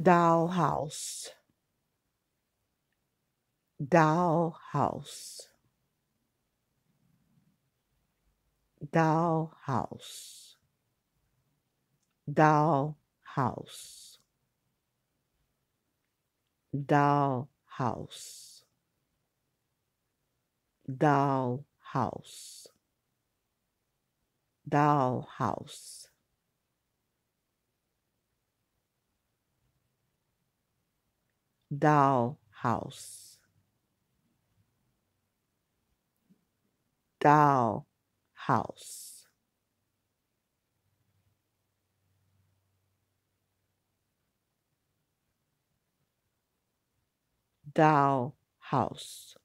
dollhouse dollhouse dollhouse dollhouse dollhouse dollhouse dollhouse thou house. Thou house. Thou house.